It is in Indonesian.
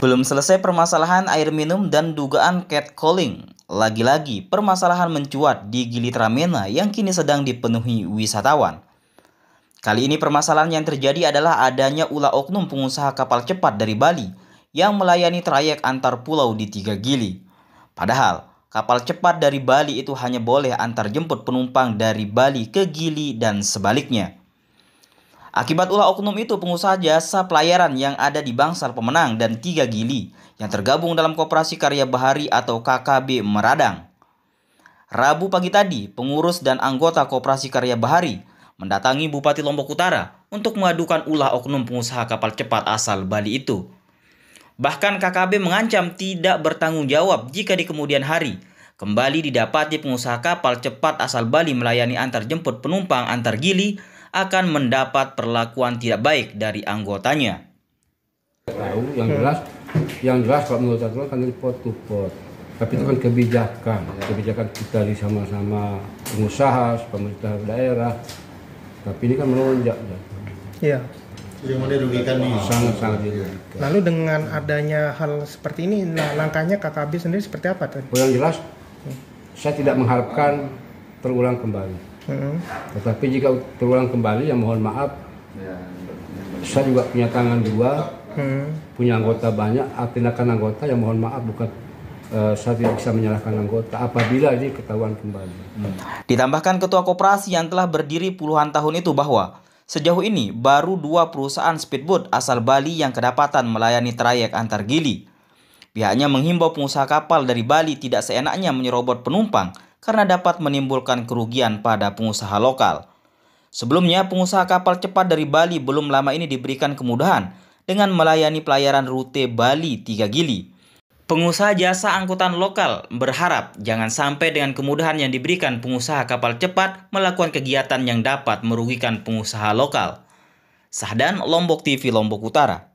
Belum selesai permasalahan air minum dan dugaan cat calling, Lagi-lagi permasalahan mencuat di Gili Tramena yang kini sedang dipenuhi wisatawan. Kali ini permasalahan yang terjadi adalah adanya ulah oknum pengusaha kapal cepat dari Bali yang melayani trayek antar pulau di Tiga Gili. Padahal, kapal cepat dari Bali itu hanya boleh antar jemput penumpang dari Bali ke Gili dan sebaliknya. Akibat ulah oknum itu, pengusaha jasa pelayaran yang ada di Bangsal Pemenang dan Tiga Gili yang tergabung dalam Koperasi Karya Bahari atau KKB Meradang. Rabu pagi tadi, pengurus dan anggota Koperasi Karya Bahari mendatangi Bupati Lombok Utara untuk mengadukan ulah oknum pengusaha kapal cepat asal Bali itu. Bahkan KKB mengancam tidak bertanggung jawab jika di kemudian hari kembali didapati pengusaha kapal cepat asal Bali melayani antarjemput penumpang antar gili akan mendapat perlakuan tidak baik dari anggotanya. Tahu yang jelas, yang jelas Pak menurut aturan kan pot to pot. Tapi itu kan kebijakan, ya. kebijakan kita di sama-sama pengusaha, pemerintah daerah. Tapi ini kan melonjak. Ya. Iya. Yang dirugikan nih. Sangat-sangat dirugikan. Lalu dengan adanya hal seperti ini, nah, langkahnya KKB sendiri seperti apa? Tadi? Oh, yang jelas, saya tidak mengharapkan terulang kembali. Hmm. Tetapi jika terulang kembali, ya mohon maaf. Ya, saya juga punya tangan dua, hmm. punya anggota banyak. Ah, tindakan anggota, ya mohon maaf, bukan eh, saya tidak bisa menyalahkan anggota apabila ini ketahuan kembali. Hmm. Ditambahkan ketua koperasi yang telah berdiri puluhan tahun itu bahwa sejauh ini baru dua perusahaan speedboat asal Bali yang kedapatan melayani trayek antar gili. Pihaknya menghimbau pengusaha kapal dari Bali tidak seenaknya menyerobot penumpang karena dapat menimbulkan kerugian pada pengusaha lokal. Sebelumnya, pengusaha kapal cepat dari Bali belum lama ini diberikan kemudahan dengan melayani pelayaran rute Bali Tiga Gili. Pengusaha jasa angkutan lokal berharap jangan sampai dengan kemudahan yang diberikan pengusaha kapal cepat melakukan kegiatan yang dapat merugikan pengusaha lokal. Sahdan Lombok TV Lombok Utara